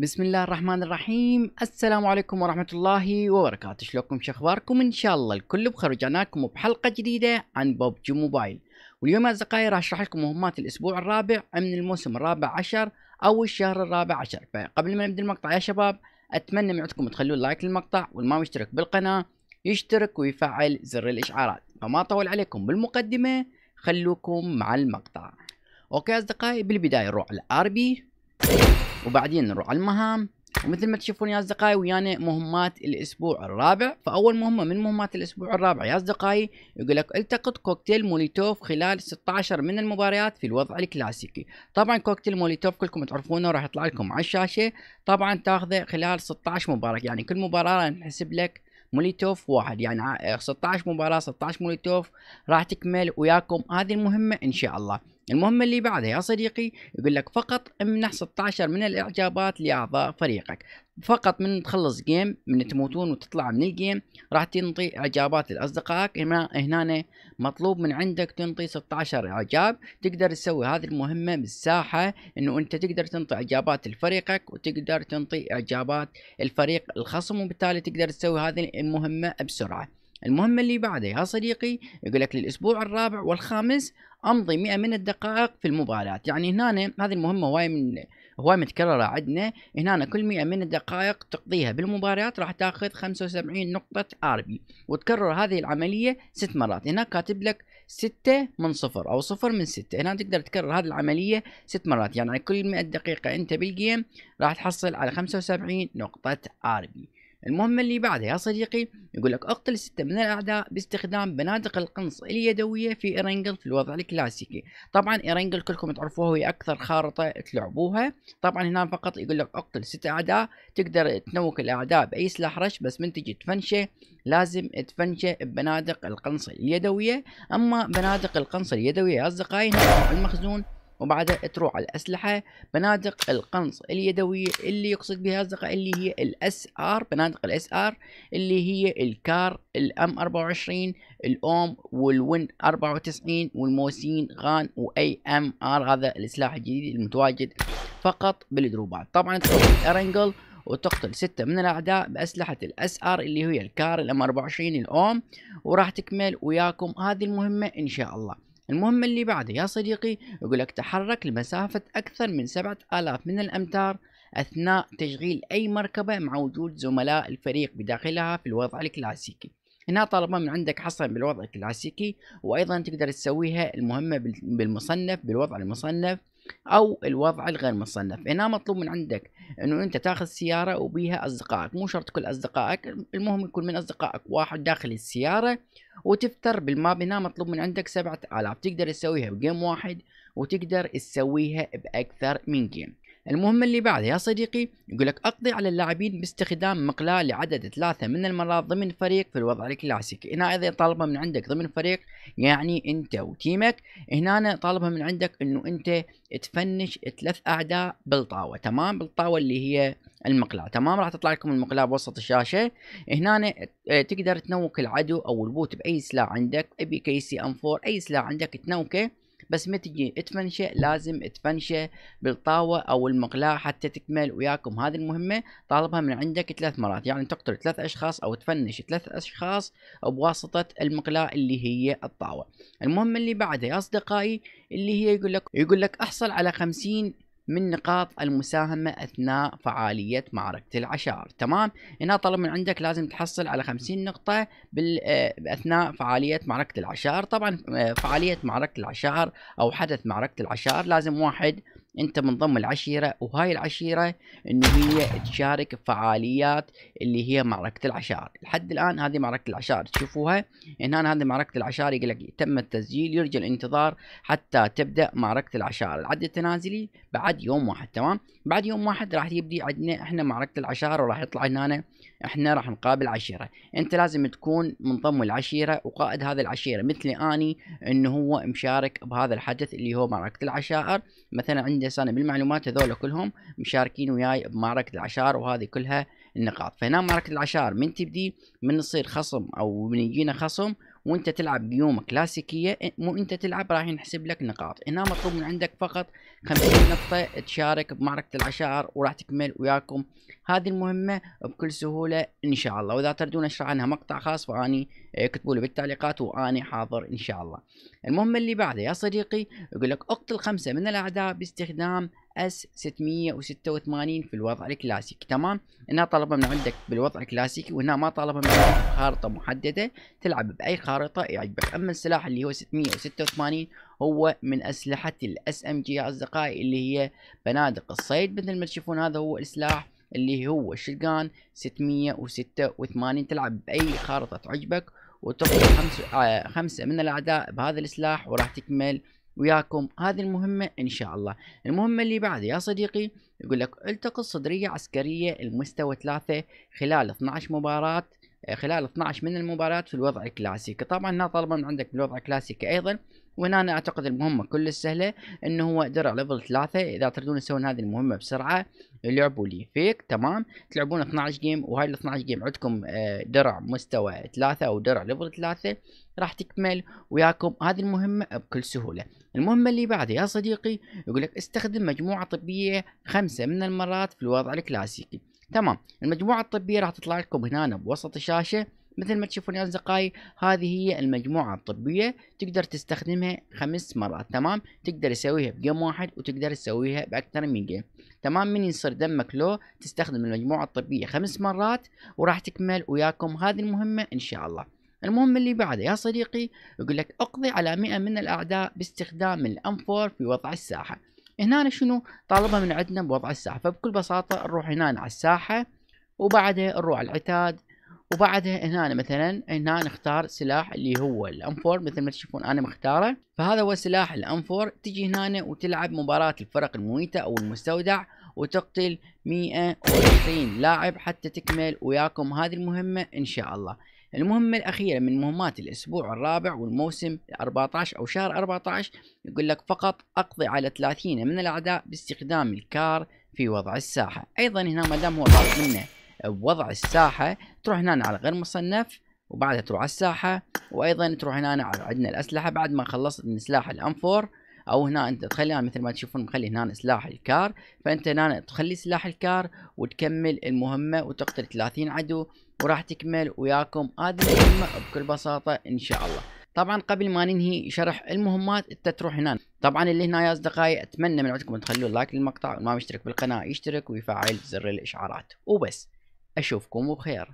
بسم الله الرحمن الرحيم السلام عليكم ورحمة الله وبركاته شلونكم شخباركم ان شاء الله الكل بخير وجاناكم بحلقة جديدة عن جو موبايل واليوم اصدقائي راح اشرح لكم مهمات الاسبوع الرابع من الموسم الرابع عشر او الشهر الرابع عشر فقبل ما نبدا المقطع يا شباب اتمنى من عندكم تخلون لايك للمقطع واللي ما مشترك بالقناة يشترك ويفعل زر الاشعارات فما طول عليكم بالمقدمة خلوكم مع المقطع اوكي اصدقائي بالبداية نروح على بي وبعدين نروح على المهام ومثل ما تشوفون يا اصدقائي ويانا مهمات الاسبوع الرابع فاول مهمه من مهمات الاسبوع الرابع يا اصدقائي يقول لك التقط كوكتيل موليتوف خلال 16 من المباريات في الوضع الكلاسيكي طبعا كوكتيل موليتوف كلكم تعرفونه راح يطلع لكم على الشاشه طبعا تاخذه خلال 16 مباراه يعني كل مباراه نحسب لك موليتوف واحد يعني 16 مباراه 16 موليتوف راح تكمل وياكم هذه المهمه ان شاء الله المهمة اللي بعدها يا صديقي يقول لك فقط امنح 16 من الاعجابات لاعضاء فريقك فقط من تخلص جيم من تموتون وتطلع من الجيم راح تنطي اعجابات لاصدقائك هنا هنا مطلوب من عندك تنطي 16 اعجاب تقدر تسوي هذه المهمه بالساحه انه انت تقدر تنطي اعجابات لفريقك وتقدر تنطي اعجابات الفريق الخصم وبالتالي تقدر تسوي هذه المهمه بسرعه المهمة اللي بعدها يا صديقي يقول لك للأسبوع الرابع والخامس أمضي 100 من الدقائق في المباراة يعني هنا هذه المهمة هواي من هواي متكررة عندنا هنا كل 100 من الدقائق تقضيها بالمباريات راح تاخذ 75 نقطة ار بي وتكرر هذه العملية ست مرات هنا كاتب لك ستة من صفر أو صفر من ستة هنا تقدر تكرر هذه العملية ست مرات يعني كل 100 دقيقة أنت بالجيم راح تحصل على 75 نقطة ار بي المهمة اللي بعدها يا صديقي يقول لك اقتل ستة من الأعداء باستخدام بنادق القنص اليدوية في إيرنجل في الوضع الكلاسيكي طبعا إيرنجل كلكم تعرفوها هي أكثر خارطة تلعبوها طبعا هنا فقط يقول لك اقتل ستة أعداء تقدر تنوك الأعداء بأي سلاح رش بس من تجي تفنشه لازم تفنشه ببنادق القنص اليدوية أما بنادق القنص اليدوية يا أصدقائي المخزون وبعدها تروح على الأسلحة بنادق القنص اليدوية اللي يقصد بها الزقة اللي هي الاس ار بنادق الاس ار اللي هي الكار الام 24 الاوم والوين 94 والموسين غان واي ام ار هذا السلاح الجديد المتواجد فقط بالدروبات طبعا تروح الارنجل وتقتل ستة من الأعداء بأسلحة الأس ار اللي هي الكار الام 24 الأوم وراح تكمل وياكم هذه المهمة إن شاء الله المهم اللي بعده يا صديقي يقول لك تحرك لمسافة أكثر من 7000 من الأمتار أثناء تشغيل أي مركبة مع وجود زملاء الفريق بداخلها في الوضع الكلاسيكي هنا طالما من عندك حصل بالوضع الكلاسيكي وأيضا تقدر تسويها المهمة بالمصنف بالوضع المصنف او الوضع الغير مصنف هنا مطلوب من عندك انه انت تاخذ سياره وبيها اصدقائك مو شرط كل اصدقائك المهم يكون من اصدقائك واحد داخل السياره وتفتر بالماب هنا مطلوب من عندك 7000 تقدر تسويها بجيم واحد وتقدر تسويها باكثر من جيم المهمة اللي بعد يا صديقي يقول لك أقضي على اللاعبين باستخدام مقلاة لعدد ثلاثة من المرات ضمن فريق في الوضع الكلاسيكي هنا إذا طالبة من عندك ضمن فريق يعني أنت وتيمك هنا طالبة من عندك أنه أنت تفنش ثلاث أعداء بالطاوة تمام بالطاوة اللي هي المقلاة تمام راح تطلع لكم المقلاة بوسط الشاشة هنا آه، تقدر تنوك العدو أو البوت بأي سلاح عندك ابي كيسي ام 4 أي سلاح عندك تنوكه بس ما تجي تفنشه لازم تفنشه بالطاوه او المقلاة حتى تكمل وياكم هذه المهمه طالبها من عندك ثلاث مرات يعني تقتل ثلاث اشخاص او تفنش ثلاث اشخاص بواسطه المقلاة اللي هي الطاوه المهمه اللي بعدها يا اصدقائي اللي هي يقول لك يقول لك احصل على خمسين من نقاط المساهمة أثناء فعالية معركة العشائر تمام هنا طلب من عندك لازم تحصل على 50 نقطة آه، أثناء فعالية معركة العشائر طبعا آه، فعالية معركة العشائر أو حدث معركة العشائر لازم واحد انت منضم العشيرة وهاي العشيرة انه هي تشارك بفعاليات اللي هي معركة العشائر لحد الان هذه معركة العشائر تشوفوها هنا هذه معركة العشائر يقول لك تم التسجيل يرجى الانتظار حتى تبدأ معركة العشائر العد التنازلي بعد يوم واحد تمام بعد يوم واحد راح يبدي عندنا احنا معركة العشائر وراح يطلع هنا احنا راح نقابل عشيرة انت لازم تكون منضم العشيرة وقائد هذا العشيرة مثل اني انه هو مشارك بهذا الحدث اللي هو معركة العشائر مثلا عند عندي هسه انا بالمعلومات هذول كلهم مشاركين وياي بمعركه العشار وهذه كلها النقاط فهنا معركه العشار من تبدي من تصير خصم او من يجينا خصم وانت تلعب بيوم كلاسيكيه مو انت تلعب راح ينحسب لك نقاط هنا مطلوب من عندك فقط 50 نقطه تشارك بمعركه العشائر وراح تكمل وياكم هذه المهمه بكل سهوله ان شاء الله واذا تردون اشرح عنها مقطع خاص فاني اكتبوا لي بالتعليقات واني حاضر ان شاء الله المهمه اللي بعدها يا صديقي يقول لك اقتل خمسه من الاعداء باستخدام اس 686 في الوضع الكلاسيك تمام هنا طالبه من عندك بالوضع الكلاسيكي وهنا ما طالبه من عندك خارطه محدده تلعب باي خارطه يعجبك اما السلاح اللي هو 686 هو من اسلحه الاس ام جي يا اصدقائي اللي هي بنادق الصيد مثل ما تشوفون هذا هو السلاح اللي هو الشلقان 686 تلعب باي خارطه تعجبك وتقتل آه خمسه من الاعداء بهذا السلاح وراح تكمل وياكم هذه المهمة إن شاء الله المهمة اللي بعد يا صديقي يقول لك التقط صدرية عسكرية المستوى ثلاثة خلال 12 مباراة آه، خلال 12 من المباريات في الوضع الكلاسيكي طبعا هنا طلبا من عندك بالوضع الكلاسيكي ايضا وهنا انا اعتقد المهمه كل السهله انه هو درع ليفل ثلاثة اذا تريدون تسوون هذه المهمه بسرعه لعبوا لي فيك تمام تلعبون 12 جيم وهاي ال 12 جيم عندكم آه، درع مستوى ثلاثة او درع ليفل ثلاثة راح تكمل وياكم هذه المهمه بكل سهوله المهمة اللي بعدها يا صديقي يقول لك استخدم مجموعة طبية خمسة من المرات في الوضع الكلاسيكي تمام المجموعة الطبية راح تطلع لكم هنا بوسط الشاشة مثل ما تشوفون يا أصدقائي هذه هي المجموعة الطبية تقدر تستخدمها خمس مرات تمام تقدر تسويها بجيم واحد وتقدر تسويها بأكثر من جيم تمام من يصير دمك لو تستخدم المجموعة الطبية خمس مرات وراح تكمل وياكم هذه المهمة إن شاء الله المهم اللي بعده يا صديقي يقول لك اقضي على 100 من الاعداء باستخدام الانفور في وضع الساحه هنا شنو طالبه من عندنا بوضع الساحه فبكل بساطه نروح هنا على الساحه وبعدها نروح على العتاد وبعدها هنا مثلا هنا نختار سلاح اللي هو الانفور مثل ما تشوفون انا مختاره فهذا هو سلاح الانفور تجي هنا وتلعب مباراه الفرق المميته او المستودع وتقتل 120 لاعب حتى تكمل وياكم هذه المهمه ان شاء الله المهمة الأخيرة من مهمات الأسبوع الرابع والموسم 14 أو شهر 14 يقول لك فقط أقضي على 30 من الأعداء باستخدام الكار في وضع الساحة أيضا هنا ما دام هو طالب منه بوضع الساحة تروح هنا على غير مصنف وبعدها تروح على الساحة وأيضا تروح هنا عندنا الأسلحة بعد ما خلصت من سلاح الأنفور او هنا انت تخلي مثل ما تشوفون مخلي هنا سلاح الكار فانت هنا تخلي سلاح الكار وتكمل المهمه وتقتل 30 عدو وراح تكمل وياكم هذه المهمة بكل بساطة ان شاء الله طبعا قبل ما ننهي شرح المهمات انت تروح هنا طبعا اللي هنا يا اصدقائي اتمنى من عندكم تخلوا لايك للمقطع وما مشترك بالقناة يشترك ويفعل زر الاشعارات وبس اشوفكم بخير